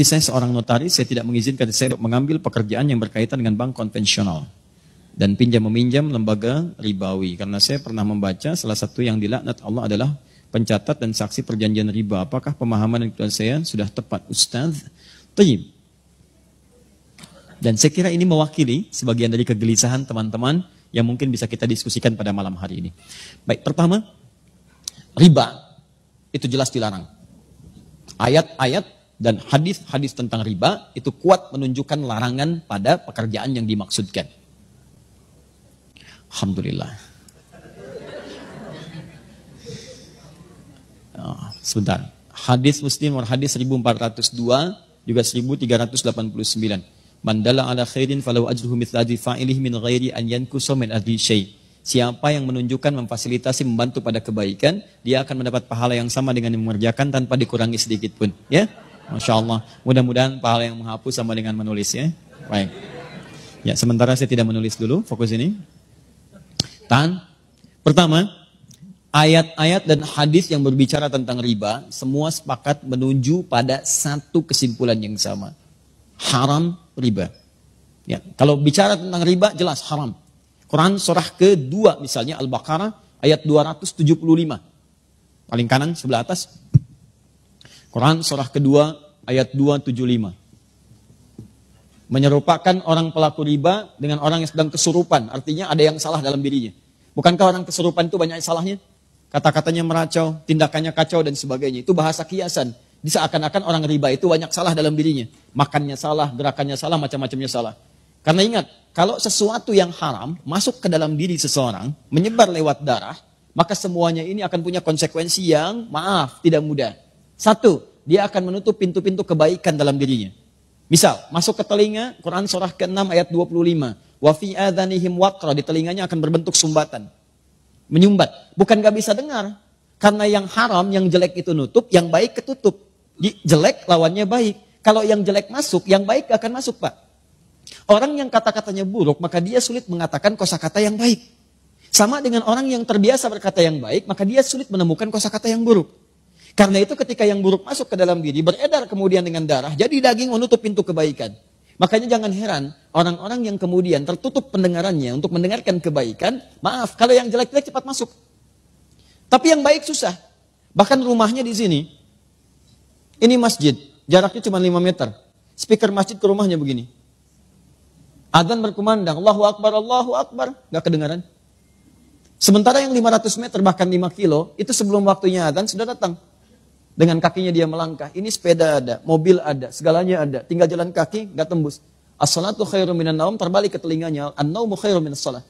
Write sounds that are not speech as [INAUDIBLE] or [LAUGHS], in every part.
Ini saya seorang notaris, saya tidak mengizinkan saya untuk mengambil pekerjaan yang berkaitan dengan bank konvensional dan pinjam meminjam lembaga ribawi karena saya pernah membaca salah satu yang dilaknat Allah adalah pencatat dan saksi perjanjian riba. Apakah pemahaman dan saya sudah tepat Ustaz? Tayyib. Dan saya kira ini mewakili sebagian dari kegelisahan teman-teman yang mungkin bisa kita diskusikan pada malam hari ini. Baik, pertama, riba itu jelas dilarang. Ayat-ayat dan hadis-hadis tentang riba itu kuat menunjukkan larangan pada pekerjaan yang dimaksudkan. Alhamdulillah. Oh, sebentar. Hadis Muslim hadis 1402 juga 1389. Mandala ala khairin falau ajruhu mithla fa'ilih min ghairi an yankusa min adhi syaih. Siapa yang menunjukkan, memfasilitasi, membantu pada kebaikan, dia akan mendapat pahala yang sama dengan yang mengerjakan tanpa dikurangi sedikit pun. Ya. Masya Allah. Mudah-mudahan pahala yang menghapus sama dengan menulis ya. Baik. Ya, sementara saya tidak menulis dulu, fokus ini. Tahan. Pertama, ayat-ayat dan hadis yang berbicara tentang riba, semua sepakat menuju pada satu kesimpulan yang sama. Haram riba. Ya, kalau bicara tentang riba jelas haram. Quran surah ke-2 misalnya Al-Baqarah ayat 275. Paling kanan sebelah atas. Quran surah kedua ayat 275. Menyerupakan orang pelaku riba dengan orang yang sedang kesurupan. Artinya ada yang salah dalam dirinya. Bukankah orang kesurupan itu banyak salahnya? Kata-katanya meracau, tindakannya kacau dan sebagainya. Itu bahasa kiasan. Seakan-akan orang riba itu banyak salah dalam dirinya. Makannya salah, gerakannya salah, macam-macamnya salah. Karena ingat, kalau sesuatu yang haram masuk ke dalam diri seseorang, menyebar lewat darah, maka semuanya ini akan punya konsekuensi yang, maaf, tidak mudah. Satu, dia akan menutup pintu-pintu kebaikan dalam dirinya. Misal, masuk ke telinga, Quran surah ke-6 ayat 25. Wa fi adhanihim waqra, di telinganya akan berbentuk sumbatan. Menyumbat. Bukan gak bisa dengar. Karena yang haram, yang jelek itu nutup, yang baik ketutup. Jelek lawannya baik. Kalau yang jelek masuk, yang baik akan masuk, Pak. Orang yang kata-katanya buruk, maka dia sulit mengatakan kosakata yang baik. Sama dengan orang yang terbiasa berkata yang baik, maka dia sulit menemukan kosakata yang buruk. Karena itu ketika yang buruk masuk ke dalam diri, beredar kemudian dengan darah, jadi daging menutup pintu kebaikan. Makanya jangan heran, orang-orang yang kemudian tertutup pendengarannya untuk mendengarkan kebaikan, maaf, kalau yang jelek-jelek cepat masuk. Tapi yang baik susah. Bahkan rumahnya di sini, ini masjid, jaraknya cuma 5 meter. Speaker masjid ke rumahnya begini. Adzan berkumandang, Allahu Akbar, Allahu Akbar. Gak kedengaran. Sementara yang 500 meter bahkan 5 kilo, itu sebelum waktunya adzan sudah datang. Dengan kakinya dia melangkah. Ini sepeda ada, mobil ada, segalanya ada. Tinggal jalan kaki, nggak tembus. As-salatu khairu minan naum, terbalik ke telinganya. An-naumu khairu minas salat.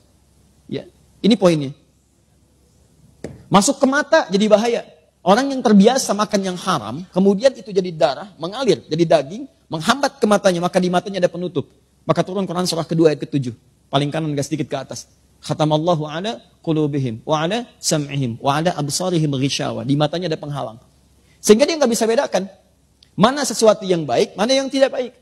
Ya, ini poinnya. Masuk ke mata jadi bahaya. Orang yang terbiasa makan yang haram, kemudian itu jadi darah, mengalir, jadi daging, menghambat ke matanya, maka di matanya ada penutup. Maka turun Quran surah kedua ayat ketujuh. Paling kanan gas sedikit ke atas. Khatamallahu ala qulubihim wa ala sam'ihim wa ala absarihim ghishawa. Di matanya ada penghalang. Sehingga dia nggak bisa bedakan. Mana sesuatu yang baik, mana yang tidak baik.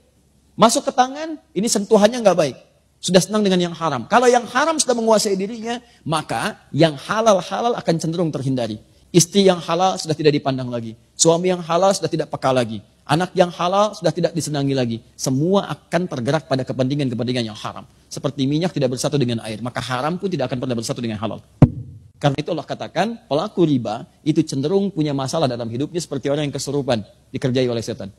Masuk ke tangan, ini sentuhannya nggak baik. Sudah senang dengan yang haram. Kalau yang haram sudah menguasai dirinya, maka yang halal-halal akan cenderung terhindari. Istri yang halal sudah tidak dipandang lagi. Suami yang halal sudah tidak peka lagi. Anak yang halal sudah tidak disenangi lagi. Semua akan tergerak pada kepentingan-kepentingan yang haram. Seperti minyak tidak bersatu dengan air, maka haram pun tidak akan pernah bersatu dengan halal. Karena itu Allah katakan pelaku riba itu cenderung punya masalah dalam hidupnya seperti orang yang kesurupan dikerjai oleh setan.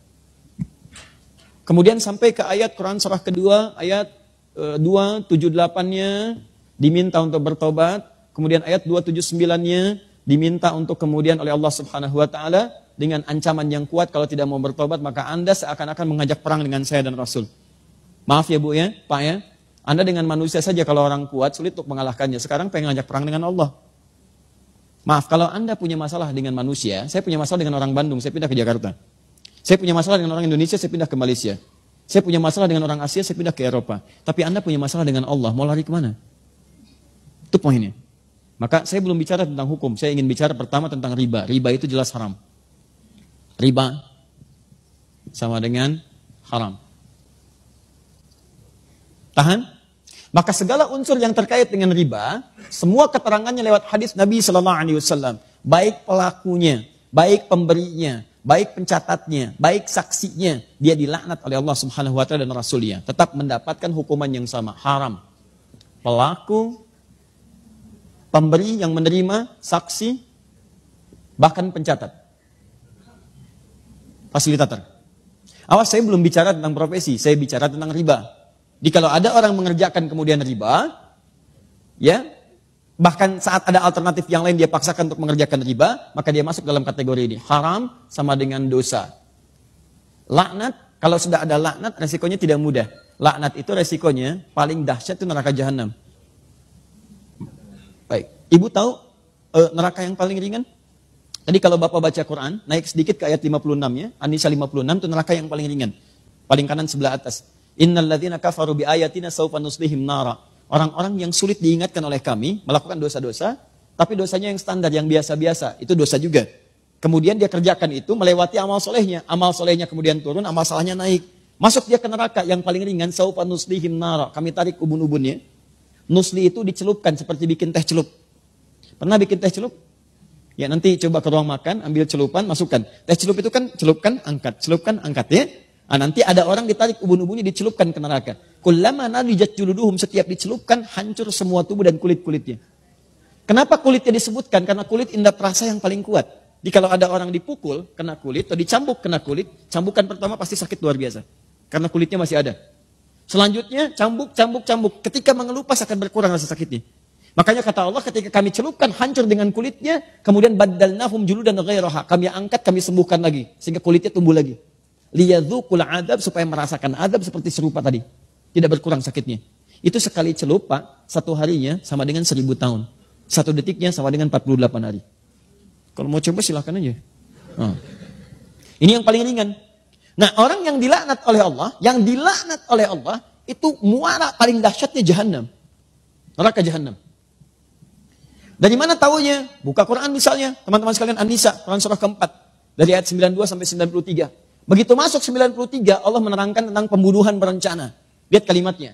Kemudian sampai ke ayat Quran surah kedua ayat e, eh, 278-nya diminta untuk bertobat, kemudian ayat 279-nya diminta untuk kemudian oleh Allah Subhanahu wa taala dengan ancaman yang kuat kalau tidak mau bertobat maka Anda seakan-akan mengajak perang dengan saya dan Rasul. Maaf ya Bu ya, Pak ya. Anda dengan manusia saja kalau orang kuat sulit untuk mengalahkannya. Sekarang pengen ngajak perang dengan Allah. Maaf, kalau Anda punya masalah dengan manusia, saya punya masalah dengan orang Bandung, saya pindah ke Jakarta. Saya punya masalah dengan orang Indonesia, saya pindah ke Malaysia. Saya punya masalah dengan orang Asia, saya pindah ke Eropa. Tapi Anda punya masalah dengan Allah, mau lari kemana? Itu poinnya. Maka saya belum bicara tentang hukum, saya ingin bicara pertama tentang riba. Riba itu jelas haram. Riba sama dengan haram. Tahan? Maka segala unsur yang terkait dengan riba, semua keterangannya lewat hadis Nabi Shallallahu Alaihi Wasallam, baik pelakunya, baik pemberinya, baik pencatatnya, baik saksinya, dia dilaknat oleh Allah Subhanahu Wa Taala dan Rasulnya, tetap mendapatkan hukuman yang sama, haram. Pelaku, pemberi yang menerima, saksi, bahkan pencatat, fasilitator. Awas saya belum bicara tentang profesi, saya bicara tentang riba. Jadi kalau ada orang mengerjakan kemudian riba, ya bahkan saat ada alternatif yang lain dia paksakan untuk mengerjakan riba, maka dia masuk dalam kategori ini. Haram sama dengan dosa. Laknat, kalau sudah ada laknat, resikonya tidak mudah. Laknat itu resikonya paling dahsyat itu neraka jahanam. Baik, ibu tahu e, neraka yang paling ringan? Tadi kalau bapak baca Quran, naik sedikit ke ayat 56 ya, Anisa 56 itu neraka yang paling ringan. Paling kanan sebelah atas. Innalladzina kafaru bi ayatina saufa nuslihim nara. Orang-orang yang sulit diingatkan oleh kami melakukan dosa-dosa, tapi dosanya yang standar, yang biasa-biasa, itu dosa juga. Kemudian dia kerjakan itu melewati amal solehnya. Amal solehnya kemudian turun, amal salahnya naik. Masuk dia ke neraka yang paling ringan, saufa nuslihim nara. Kami tarik ubun-ubunnya. Nusli itu dicelupkan seperti bikin teh celup. Pernah bikin teh celup? Ya nanti coba ke ruang makan, ambil celupan, masukkan. Teh celup itu kan celupkan, angkat, celupkan, angkat ya. Nah, nanti ada orang ditarik ubun-ubunnya dicelupkan ke neraka. Kullama nadijat juluduhum setiap dicelupkan hancur semua tubuh dan kulit-kulitnya. Kenapa kulitnya disebutkan? Karena kulit indah terasa yang paling kuat. Jadi kalau ada orang dipukul kena kulit atau dicambuk kena kulit, cambukan pertama pasti sakit luar biasa. Karena kulitnya masih ada. Selanjutnya cambuk, cambuk, cambuk. Ketika mengelupas akan berkurang rasa sakitnya. Makanya kata Allah ketika kami celupkan hancur dengan kulitnya, kemudian badalnahum juludan ghairaha. Kami angkat, kami sembuhkan lagi sehingga kulitnya tumbuh lagi. Liyadzukul adab supaya merasakan adab seperti serupa tadi. Tidak berkurang sakitnya. Itu sekali celupa satu harinya sama dengan seribu tahun. Satu detiknya sama dengan 48 hari. Kalau mau coba silahkan aja. Nah. Ini yang paling ringan. Nah orang yang dilaknat oleh Allah, yang dilaknat oleh Allah, itu muara paling dahsyatnya jahanam. Neraka jahanam. Dari mana tahunya? Buka Quran misalnya, teman-teman sekalian An-Nisa, Quran surah keempat. Dari ayat 92 sampai 93. Begitu masuk 93, Allah menerangkan tentang pembunuhan berencana. Lihat kalimatnya.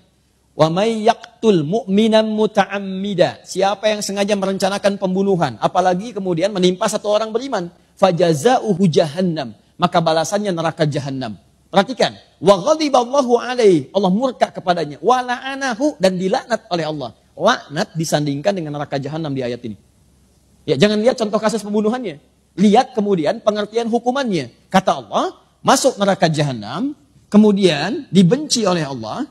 Wa may yaqtul mu'minan muta'ammida. Siapa yang sengaja merencanakan pembunuhan, apalagi kemudian menimpa satu orang beriman, fajaza'uhu jahannam, maka balasannya neraka jahannam. Perhatikan, wa ghadiballahu alaihi, Allah murka kepadanya, wa la'anahu dan dilaknat oleh Allah. Laknat disandingkan dengan neraka jahannam di ayat ini. Ya, jangan lihat contoh kasus pembunuhannya. Lihat kemudian pengertian hukumannya. Kata Allah, masuk neraka jahanam, kemudian dibenci oleh Allah,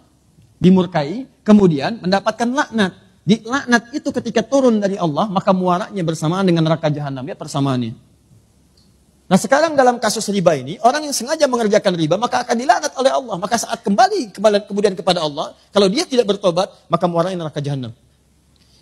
dimurkai, kemudian mendapatkan laknat. Di laknat itu ketika turun dari Allah, maka muaranya bersamaan dengan neraka jahanam. Lihat persamaannya. Nah sekarang dalam kasus riba ini, orang yang sengaja mengerjakan riba, maka akan dilaknat oleh Allah. Maka saat kembali kemudian kepada Allah, kalau dia tidak bertobat, maka muaranya neraka jahanam.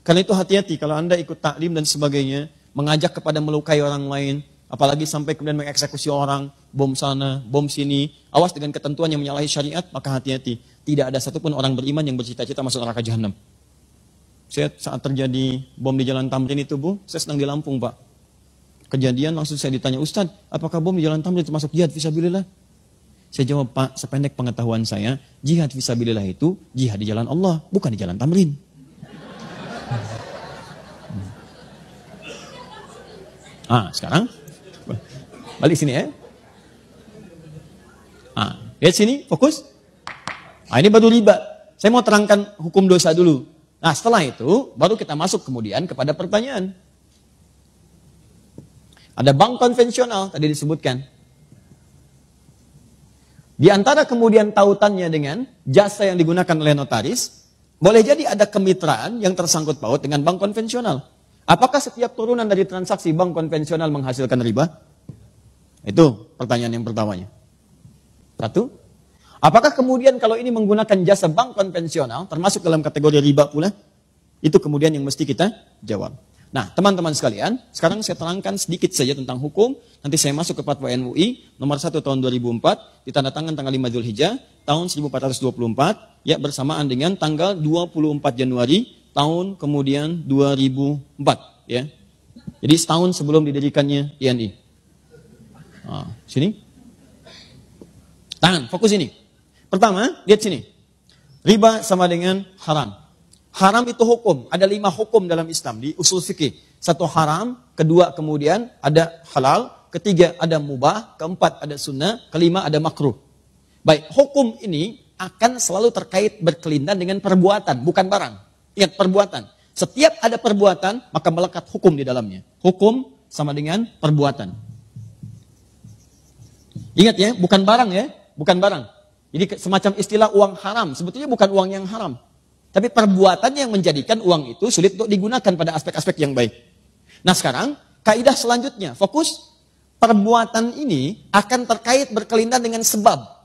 Karena itu hati-hati kalau Anda ikut taklim dan sebagainya, mengajak kepada melukai orang lain, apalagi sampai kemudian mengeksekusi orang, bom sana, bom sini. Awas dengan ketentuan yang menyalahi syariat, maka hati-hati. Tidak ada satupun orang beriman yang bercita-cita masuk neraka jahanam. Saya saat terjadi bom di Jalan Tamrin itu, Bu, saya sedang di Lampung, Pak. Kejadian langsung saya ditanya, Ustadz, apakah bom di Jalan Tamrin termasuk jihad visabilillah? Saya jawab, Pak, sependek pengetahuan saya, jihad visabilillah itu jihad di jalan Allah, bukan di Jalan Tamrin. [LAUGHS] Hmm. Ah, sekarang Balik sini eh Ha, ah, lihat sini, fokus. Nah, ini baru riba. Saya mau terangkan hukum dosa dulu. Nah, setelah itu baru kita masuk kemudian kepada pertanyaan. Ada bank konvensional tadi disebutkan. Di antara kemudian tautannya dengan jasa yang digunakan oleh notaris, boleh jadi ada kemitraan yang tersangkut paut dengan bank konvensional. Apakah setiap turunan dari transaksi bank konvensional menghasilkan riba? Itu pertanyaan yang pertamanya. Satu, apakah kemudian kalau ini menggunakan jasa bank konvensional, termasuk dalam kategori riba pula, itu kemudian yang mesti kita jawab. Nah, teman-teman sekalian, sekarang saya terangkan sedikit saja tentang hukum. Nanti saya masuk ke fatwa NUI nomor 1 tahun 2004, ditandatangan tanggal 5 Zulhijjah tahun 1424, ya bersamaan dengan tanggal 24 Januari tahun kemudian 2004, ya. Jadi setahun sebelum didirikannya INI. Oh, sini. tangan fokus ini. Pertama, lihat sini. Riba sama dengan haram. Haram itu hukum. Ada lima hukum dalam Islam di usul fikih. Satu haram, kedua kemudian ada halal, ketiga ada mubah, keempat ada sunnah, kelima ada makruh. Baik, hukum ini akan selalu terkait berkelindan dengan perbuatan, bukan barang. Ingat perbuatan. Setiap ada perbuatan, maka melekat hukum di dalamnya. Hukum sama dengan perbuatan. Ingat ya, bukan barang ya, bukan barang. Jadi semacam istilah uang haram, sebetulnya bukan uang yang haram. Tapi perbuatannya yang menjadikan uang itu sulit untuk digunakan pada aspek-aspek yang baik. Nah sekarang, kaidah selanjutnya, fokus perbuatan ini akan terkait berkelindan dengan sebab.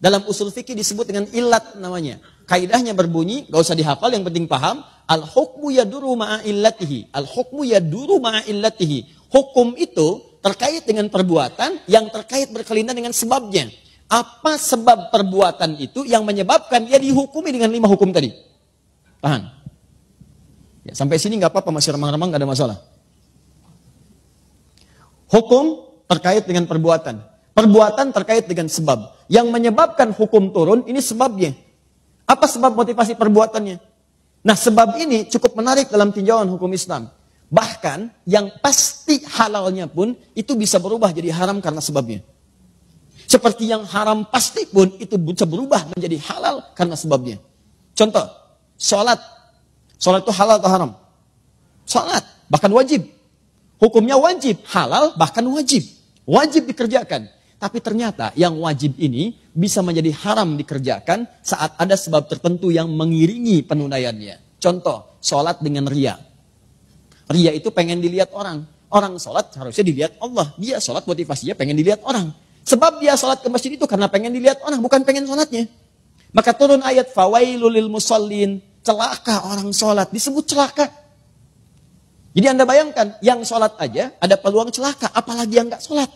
Dalam usul fikih disebut dengan ilat namanya. Kaidahnya berbunyi, gak usah dihafal, yang penting paham. Al-hukmu yaduru ma'a illatihi. Al-hukmu yaduru ma'a illatihi. Hukum itu terkait dengan perbuatan yang terkait berkelindahan dengan sebabnya. Apa sebab perbuatan itu yang menyebabkan dia dihukumi dengan lima hukum tadi? tahan Ya, sampai sini nggak apa-apa, masih remang-remang nggak ada masalah. Hukum terkait dengan perbuatan. Perbuatan terkait dengan sebab. Yang menyebabkan hukum turun, ini sebabnya. Apa sebab motivasi perbuatannya? Nah, sebab ini cukup menarik dalam tinjauan hukum Islam. Bahkan yang pasti halalnya pun itu bisa berubah jadi haram karena sebabnya. Seperti yang haram pasti pun itu bisa berubah menjadi halal karena sebabnya. Contoh, sholat. Sholat itu halal atau haram? Sholat, bahkan wajib. Hukumnya wajib, halal bahkan wajib. Wajib dikerjakan. Tapi ternyata yang wajib ini bisa menjadi haram dikerjakan saat ada sebab tertentu yang mengiringi penunaiannya. Contoh, sholat dengan riak. Ria itu pengen dilihat orang. Orang sholat harusnya dilihat Allah. Dia sholat motivasinya pengen dilihat orang. Sebab dia sholat ke masjid itu karena pengen dilihat orang, bukan pengen sholatnya. Maka turun ayat fawailulil musallin. Celaka orang sholat. Disebut celaka. Jadi Anda bayangkan, yang sholat aja ada peluang celaka, apalagi yang gak sholat.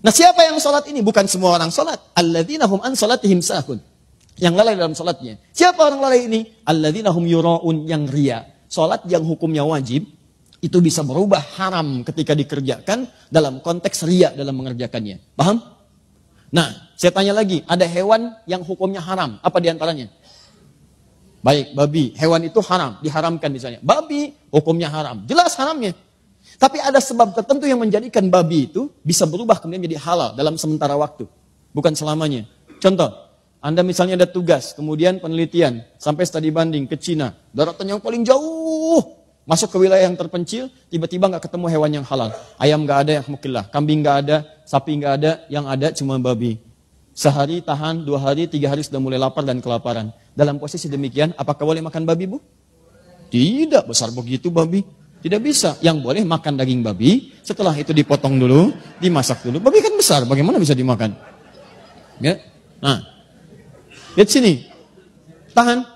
Nah siapa yang sholat ini? Bukan semua orang sholat. Alladzinahum an sholatihim sahun. Yang lalai dalam sholatnya. Siapa orang lalai ini? Alladzinahum yura'un yang ria Sholat yang hukumnya wajib, itu bisa merubah haram ketika dikerjakan dalam konteks ria dalam mengerjakannya. Paham? Nah, saya tanya lagi, ada hewan yang hukumnya haram. Apa diantaranya? Baik, babi. Hewan itu haram, diharamkan misalnya. Babi, hukumnya haram. Jelas haramnya. Tapi ada sebab tertentu yang menjadikan babi itu bisa berubah kemudian jadi halal dalam sementara waktu. Bukan selamanya. Contoh, anda misalnya ada tugas, kemudian penelitian, sampai studi banding ke Cina, daratan yang paling jauh, masuk ke wilayah yang terpencil, tiba-tiba nggak ketemu hewan yang halal. Ayam nggak ada, yang mukilah. Kambing nggak ada, sapi nggak ada, yang ada cuma babi. Sehari tahan, dua hari, tiga hari sudah mulai lapar dan kelaparan. Dalam posisi demikian, apakah boleh makan babi, Bu? Tidak, besar begitu babi. Tidak bisa. Yang boleh makan daging babi, setelah itu dipotong dulu, dimasak dulu. Babi kan besar, bagaimana bisa dimakan? Ya. Nah, Lihat sini. Tahan.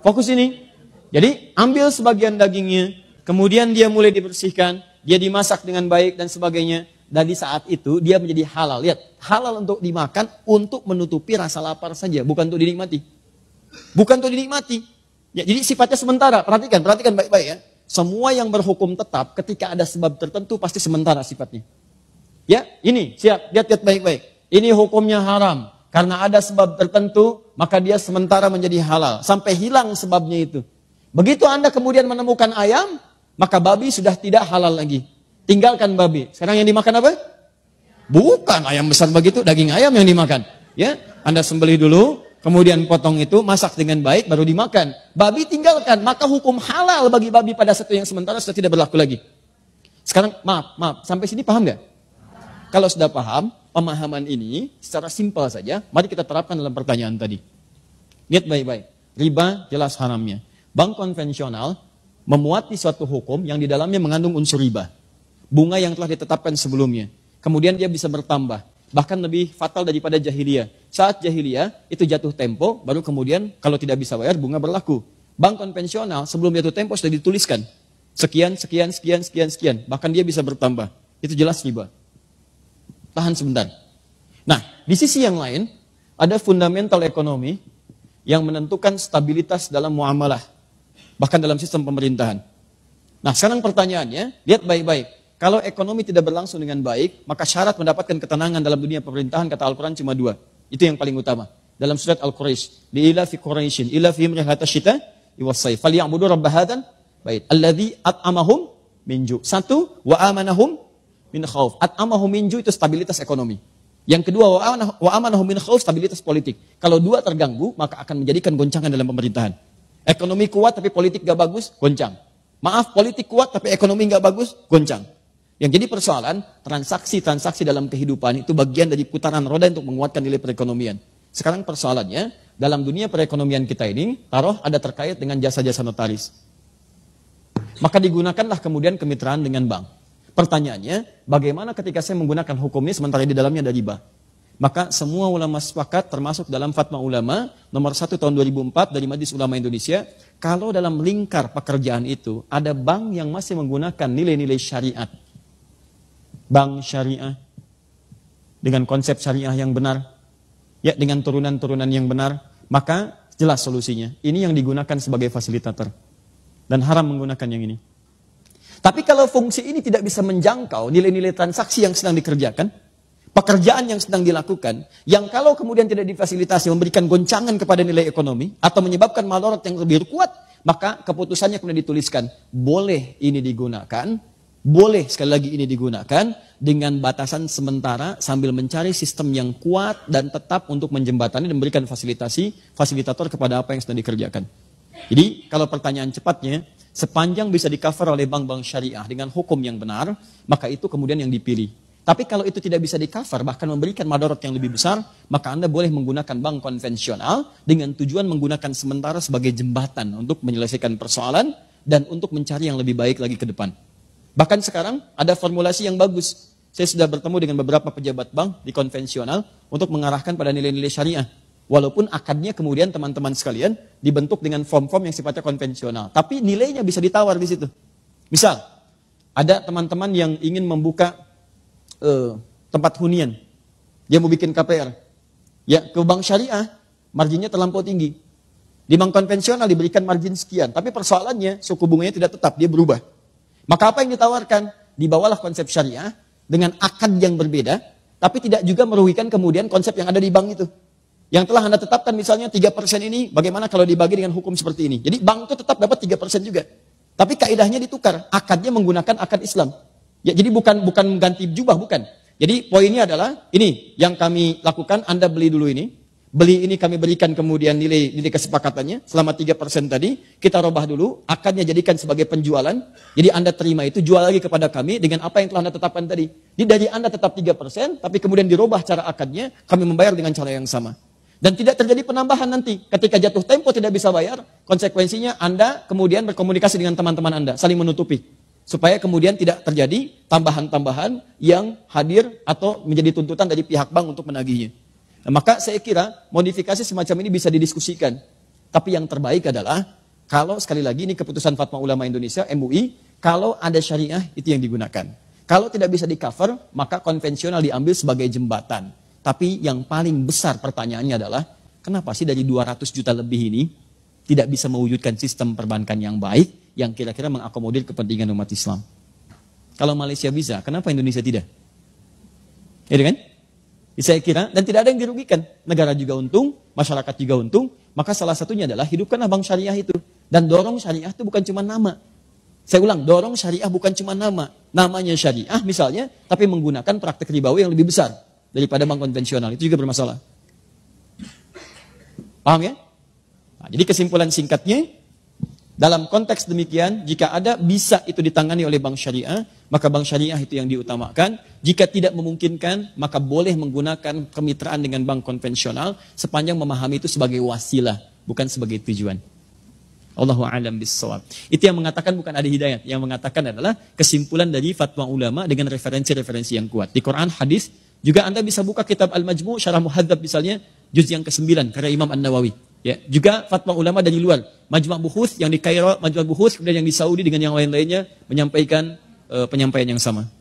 Fokus ini. Jadi ambil sebagian dagingnya, kemudian dia mulai dibersihkan, dia dimasak dengan baik dan sebagainya. Dan di saat itu dia menjadi halal. Lihat, halal untuk dimakan untuk menutupi rasa lapar saja, bukan untuk dinikmati. Bukan untuk dinikmati. Ya, jadi sifatnya sementara. Perhatikan, perhatikan baik-baik ya. Semua yang berhukum tetap ketika ada sebab tertentu pasti sementara sifatnya. Ya, ini siap, lihat lihat baik-baik. Ini hukumnya haram. Karena ada sebab tertentu, maka dia sementara menjadi halal. Sampai hilang sebabnya itu. Begitu Anda kemudian menemukan ayam, maka babi sudah tidak halal lagi. Tinggalkan babi. Sekarang yang dimakan apa? Bukan ayam besar begitu, daging ayam yang dimakan. Ya, Anda sembelih dulu, kemudian potong itu, masak dengan baik, baru dimakan. Babi tinggalkan, maka hukum halal bagi babi pada satu yang sementara sudah tidak berlaku lagi. Sekarang, maaf, maaf, sampai sini paham gak? kalau sudah paham pemahaman ini secara simpel saja, mari kita terapkan dalam pertanyaan tadi. Lihat baik-baik, riba jelas haramnya. Bank konvensional di suatu hukum yang di dalamnya mengandung unsur riba. Bunga yang telah ditetapkan sebelumnya. Kemudian dia bisa bertambah. Bahkan lebih fatal daripada jahiliyah. Saat jahiliyah itu jatuh tempo, baru kemudian kalau tidak bisa bayar bunga berlaku. Bank konvensional sebelum jatuh tempo sudah dituliskan. Sekian, sekian, sekian, sekian, sekian. Bahkan dia bisa bertambah. Itu jelas riba. Tahan sebentar. Nah, di sisi yang lain, ada fundamental ekonomi yang menentukan stabilitas dalam muamalah, bahkan dalam sistem pemerintahan. Nah, sekarang pertanyaannya, lihat baik-baik. Kalau ekonomi tidak berlangsung dengan baik, maka syarat mendapatkan ketenangan dalam dunia pemerintahan kata Al-Quran cuma dua. Itu yang paling utama. Dalam surat Al-Quraisy, "Ila fi Quraisyin, ila fi rihlata syita iwasai. Fali'a'budu rabbahadan, baik. Alladhi at'amahum minju. Satu, wa amanahum min khauf. amahuminju min ju itu stabilitas ekonomi. Yang kedua wa amanahu min khauf stabilitas politik. Kalau dua terganggu maka akan menjadikan goncangan dalam pemerintahan. Ekonomi kuat tapi politik gak bagus, goncang. Maaf, politik kuat tapi ekonomi gak bagus, goncang. Yang jadi persoalan, transaksi-transaksi dalam kehidupan itu bagian dari putaran roda untuk menguatkan nilai perekonomian. Sekarang persoalannya, dalam dunia perekonomian kita ini, taruh ada terkait dengan jasa-jasa notaris. Maka digunakanlah kemudian kemitraan dengan bank. Pertanyaannya, bagaimana ketika saya menggunakan hukum ini sementara di dalamnya ada riba? Maka semua ulama sepakat termasuk dalam Fatma ulama nomor 1 tahun 2004 dari Majelis Ulama Indonesia, kalau dalam lingkar pekerjaan itu ada bank yang masih menggunakan nilai-nilai syariat. Bank syariah dengan konsep syariah yang benar, ya dengan turunan-turunan yang benar, maka jelas solusinya. Ini yang digunakan sebagai fasilitator. Dan haram menggunakan yang ini. Tapi kalau fungsi ini tidak bisa menjangkau nilai-nilai transaksi yang sedang dikerjakan, pekerjaan yang sedang dilakukan, yang kalau kemudian tidak difasilitasi memberikan goncangan kepada nilai ekonomi atau menyebabkan malorot yang lebih kuat, maka keputusannya kemudian dituliskan, boleh ini digunakan, boleh sekali lagi ini digunakan dengan batasan sementara sambil mencari sistem yang kuat dan tetap untuk menjembatani dan memberikan fasilitasi fasilitator kepada apa yang sedang dikerjakan. Jadi kalau pertanyaan cepatnya, sepanjang bisa dicover oleh bank-bank syariah dengan hukum yang benar, maka itu kemudian yang dipilih. Tapi kalau itu tidak bisa dicover, bahkan memberikan madorot yang lebih besar, maka Anda boleh menggunakan bank konvensional dengan tujuan menggunakan sementara sebagai jembatan untuk menyelesaikan persoalan dan untuk mencari yang lebih baik lagi ke depan. Bahkan sekarang ada formulasi yang bagus. Saya sudah bertemu dengan beberapa pejabat bank di konvensional untuk mengarahkan pada nilai-nilai syariah. Walaupun akadnya kemudian teman-teman sekalian dibentuk dengan form-form yang sifatnya konvensional. Tapi nilainya bisa ditawar di situ. Misal, ada teman-teman yang ingin membuka eh, tempat hunian. Dia mau bikin KPR. Ya, ke bank syariah, marginnya terlampau tinggi. Di bank konvensional diberikan margin sekian. Tapi persoalannya, suku bunganya tidak tetap, dia berubah. Maka apa yang ditawarkan? Dibawalah konsep syariah dengan akad yang berbeda, tapi tidak juga merugikan kemudian konsep yang ada di bank itu yang telah Anda tetapkan misalnya 3% ini, bagaimana kalau dibagi dengan hukum seperti ini? Jadi bank itu tetap dapat 3% juga. Tapi kaidahnya ditukar, akadnya menggunakan akad Islam. Ya, jadi bukan bukan ganti jubah, bukan. Jadi poinnya adalah ini yang kami lakukan, Anda beli dulu ini. Beli ini kami berikan kemudian nilai nilai kesepakatannya selama 3% tadi kita robah dulu akadnya jadikan sebagai penjualan. Jadi Anda terima itu jual lagi kepada kami dengan apa yang telah Anda tetapkan tadi. Jadi dari Anda tetap 3% tapi kemudian diubah cara akadnya kami membayar dengan cara yang sama. Dan tidak terjadi penambahan nanti. Ketika jatuh tempo tidak bisa bayar, konsekuensinya Anda kemudian berkomunikasi dengan teman-teman Anda, saling menutupi. Supaya kemudian tidak terjadi tambahan-tambahan yang hadir atau menjadi tuntutan dari pihak bank untuk menagihnya. Nah, maka saya kira modifikasi semacam ini bisa didiskusikan. Tapi yang terbaik adalah kalau sekali lagi ini keputusan Fatma Ulama Indonesia MUI, kalau ada syariah itu yang digunakan. Kalau tidak bisa di cover, maka konvensional diambil sebagai jembatan. Tapi yang paling besar pertanyaannya adalah, kenapa sih dari 200 juta lebih ini tidak bisa mewujudkan sistem perbankan yang baik yang kira-kira mengakomodir kepentingan umat Islam? Kalau Malaysia bisa, kenapa Indonesia tidak? Ya kan? Ya, saya kira, dan tidak ada yang dirugikan. Negara juga untung, masyarakat juga untung, maka salah satunya adalah hidupkanlah bank syariah itu. Dan dorong syariah itu bukan cuma nama. Saya ulang, dorong syariah bukan cuma nama. Namanya syariah misalnya, tapi menggunakan praktek ribawi yang lebih besar daripada bank konvensional. Itu juga bermasalah. Paham ya? Nah, jadi kesimpulan singkatnya, dalam konteks demikian, jika ada bisa itu ditangani oleh bank syariah, maka bank syariah itu yang diutamakan. Jika tidak memungkinkan, maka boleh menggunakan kemitraan dengan bank konvensional sepanjang memahami itu sebagai wasilah, bukan sebagai tujuan. Allahu alam bisawab. Itu yang mengatakan bukan ada hidayat, yang mengatakan adalah kesimpulan dari fatwa ulama dengan referensi-referensi yang kuat. Di Quran, hadis, juga Anda bisa buka kitab Al-Majmu, Syarah Muhadzab misalnya, juz yang ke-9, karya Imam An-Nawawi. Ya, juga fatwa ulama dari luar. Majma' Buhus yang di Kairo, Majma' Buhus, kemudian yang di Saudi dengan yang lain-lainnya, menyampaikan uh, penyampaian yang sama.